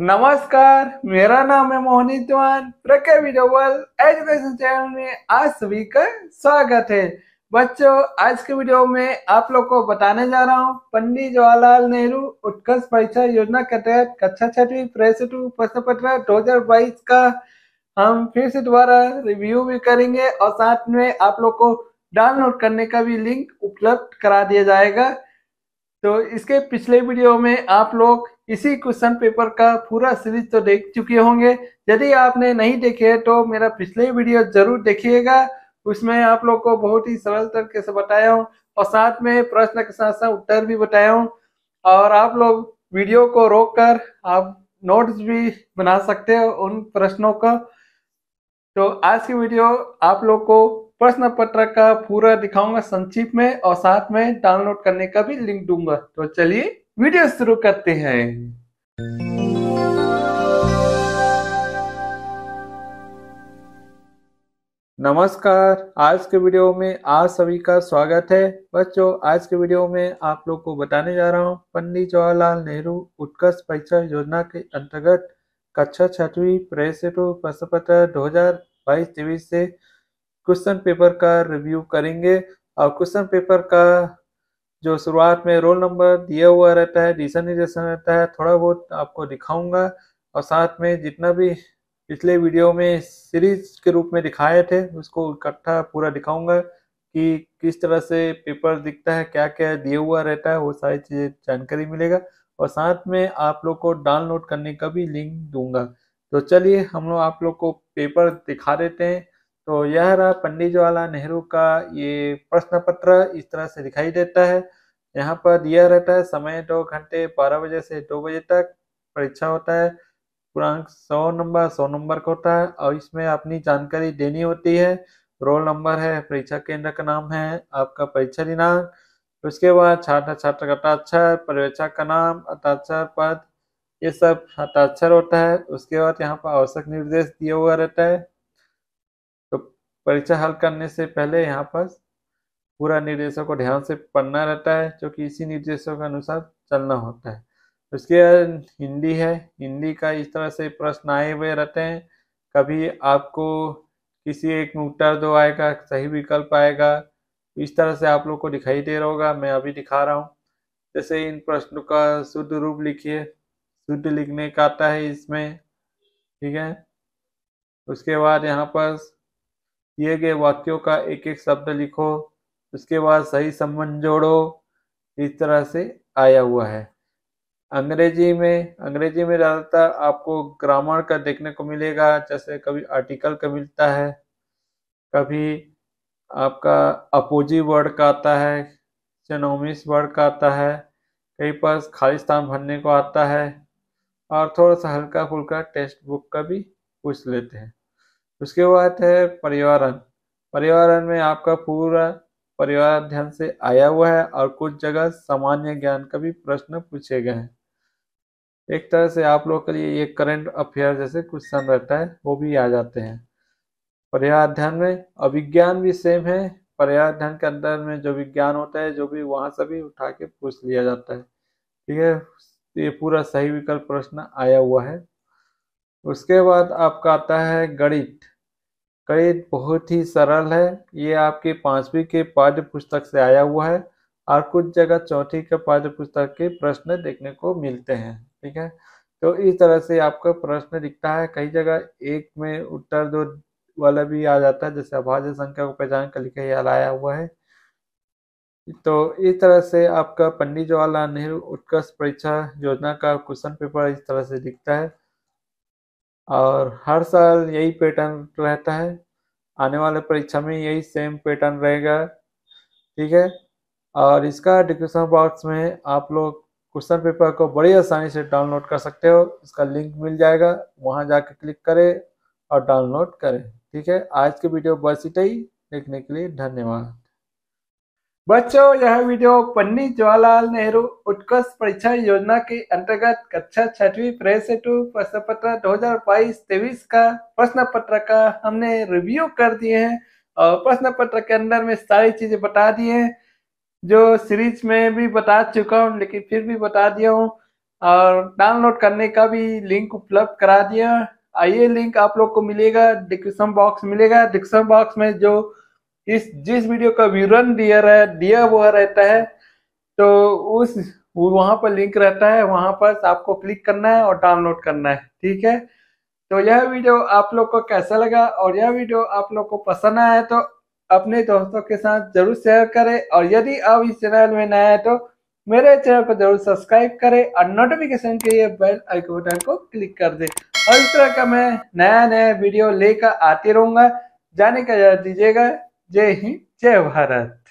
नमस्कार मेरा नाम है मोहनी चौहान प्रकल एजुकेशन चैनल में आज सभी का स्वागत है बच्चों आज के वीडियो में आप लोग को बताने जा रहा हूँ पंडित जवाहरलाल नेहरू उत्कर्ष परीक्षा योजना के तहत कक्षा छठवी प्रेस टू प्रश्न पत्र दो हजार बाईस का हम फिर से दोबारा रिव्यू भी करेंगे और साथ में आप लोग को डाउनलोड करने का भी लिंक उपलब्ध करा दिया जाएगा तो इसके पिछले वीडियो में आप लोग इसी क्वेश्चन पेपर का पूरा सीरीज तो देख चुके होंगे यदि आपने नहीं देखे तो मेरा पिछले वीडियो जरूर देखिएगा उसमें आप लोग को बहुत ही सरल तरीके से बताया हूँ और साथ में प्रश्न के साथ साथ उत्तर भी बताया हूँ और आप लोग वीडियो को रोक कर आप नोट्स भी बना सकते हो उन प्रश्नों का तो आज की वीडियो आप लोग को प्रश्न पत्र का पूरा दिखाऊंगा संक्षिप्त में और साथ में डाउनलोड करने का भी लिंक दूंगा तो चलिए वीडियो शुरू करते हैं नमस्कार आज के वीडियो में आप सभी का स्वागत है बच्चों आज के वीडियो में आप लोग को बताने जा रहा हूँ पंडित जवाहरलाल नेहरू उत्कर्ष परीक्षा योजना के अंतर्गत कक्षा छठवी प्रेसो प्रश्न पत्र दो हजार बाईस तेईस से क्वेश्चन पेपर का रिव्यू करेंगे और क्वेश्चन पेपर का जो शुरुआत में रोल नंबर दिया हुआ रहता है डिसनिजेशन रहता है थोड़ा बहुत आपको दिखाऊंगा और साथ में जितना भी पिछले वीडियो में सीरीज के रूप में दिखाए थे उसको इकट्ठा पूरा दिखाऊंगा कि किस तरह से पेपर दिखता है क्या क्या दिया हुआ रहता है वो सारी चीज़ें जानकारी मिलेगा और साथ में आप लोग को डाउनलोड करने का भी लिंक दूंगा तो चलिए हम लोग आप लोग को पेपर दिखा देते हैं तो यह रहा पंडित जवाहरलाल नेहरू का ये प्रश्न पत्र इस तरह से दिखाई देता है यहाँ पर दिया रहता है समय दो घंटे बारह बजे से दो बजे तक परीक्षा होता है पूर्णांक सौ नंबर सौ नंबर का होता है और इसमें अपनी जानकारी देनी होती है रोल नंबर है परीक्षा केंद्र का नाम है आपका परीक्षा दिनांक उसके बाद छात्र छात्र का हताक्षर पर्यवेक्षक का नाम हताक्षर पद ये सब हताक्षर होता है उसके बाद यहाँ पर आवश्यक निर्देश दिया हुआ रहता है परीक्षा हल करने से पहले यहाँ पर पूरा निर्देशों को ध्यान से पढ़ना रहता है जो कि इसी निर्देशों के अनुसार चलना होता है उसके बाद हिंदी है हिंदी का इस तरह से प्रश्न आए हुए रहते हैं कभी आपको किसी एक में उत्तर दो आएगा सही विकल्प आएगा इस तरह से आप लोग को दिखाई दे रहा होगा मैं अभी दिखा रहा हूँ जैसे इन प्रश्नों का शुद्ध रूप लिखिए शुद्ध लिखने का आता है इसमें ठीक है उसके बाद यहाँ पर दिए गए वाक्यों का एक एक शब्द लिखो उसके बाद सही संबंध जोड़ो इस तरह से आया हुआ है अंग्रेजी में अंग्रेजी में ज़्यादातर आपको ग्रामर का देखने को मिलेगा जैसे कभी आर्टिकल का मिलता है कभी आपका अपोजी वर्ड का आता है चनोमिस वर्ड का आता है कई पास खाली स्थान भरने को आता है और थोड़ा सा हल्का फुल्का टेक्स्ट बुक का भी पूछ लेते हैं उसके बाद है पर्यावरण पर्यावरण में आपका पूरा परिवार ध्यान से आया हुआ है और कुछ जगह सामान्य ज्ञान का भी प्रश्न पूछे गए हैं एक तरह से आप लोग के लिए ये करंट अफेयर जैसे क्वेश्चन रहता है वो भी आ जाते हैं पर्यावरण अध्ययन में अभिज्ञान भी सेम है पर्यावरण ध्यान के अंदर में जो विज्ञान होता है जो भी वहां से भी उठा के पूछ लिया जाता है ठीक है ये पूरा सही विकल्प प्रश्न आया हुआ है उसके बाद आपका आता है गणित गणित बहुत ही सरल है ये आपके पांचवी के पाठ्य पुस्तक से आया हुआ है और कुछ जगह चौथी के पाठ्य पुस्तक के प्रश्न देखने को मिलते हैं ठीक है तो इस तरह से आपका प्रश्न दिखता है कई जगह एक में उत्तर दो वाला भी आ जाता है जैसे अभाज्य संख्या को पहचान कर लिखे आया हुआ है तो इस तरह से आपका पंडित जवाहरलाल नेहरू उत्कर्ष परीक्षा योजना का क्वेश्चन पेपर इस तरह से दिखता है और हर साल यही पैटर्न रहता है आने वाले परीक्षा में यही सेम पैटर्न रहेगा ठीक है और इसका डिस्क्रिप्शन बॉक्स में आप लोग क्वेश्चन पेपर को बड़ी आसानी से डाउनलोड कर सकते हो इसका लिंक मिल जाएगा वहां जाकर क्लिक करें और डाउनलोड करें ठीक है आज की वीडियो बस इतना ही देखने के लिए धन्यवाद बच्चों यह वीडियो पंडित जवाहरलाल नेहरू उत्कर्ष परीक्षा योजना के अंतर्गत कक्षा छठवीं प्रेस प्रश्न पत्र दो हजार बाईस तेईस का प्रश्न पत्र का हमने रिव्यू कर दिए हैं और प्रश्न पत्र के अंदर में सारी चीजें बता दी हैं जो सीरीज में भी बता चुका हूँ लेकिन फिर भी बता दिया हूँ और डाउनलोड करने का भी लिंक उपलब्ध करा दिया आइए लिंक आप लोग को मिलेगा डिस्क्रिप्शन बॉक्स मिलेगा डिस्क्रिप्शन बॉक्स में जो इस जिस वीडियो का विवरण दिया रह, दिया हुआ रहता है तो उस वहां पर लिंक रहता है वहां पर आपको क्लिक करना है और डाउनलोड करना है ठीक है तो यह वीडियो आप लोग को कैसा लगा और यह वीडियो आप लोग को पसंद आया तो अपने दोस्तों के साथ जरूर शेयर करें और यदि आप इस चैनल में नए है तो मेरे चैनल को जरूर सब्सक्राइब करें और नोटिफिकेशन के लिए बेल आइकन बटन को क्लिक कर दें और इस तरह का मैं नया नया वीडियो लेकर आते रहूंगा जाने का दीजिएगा जय हिंद जय भारत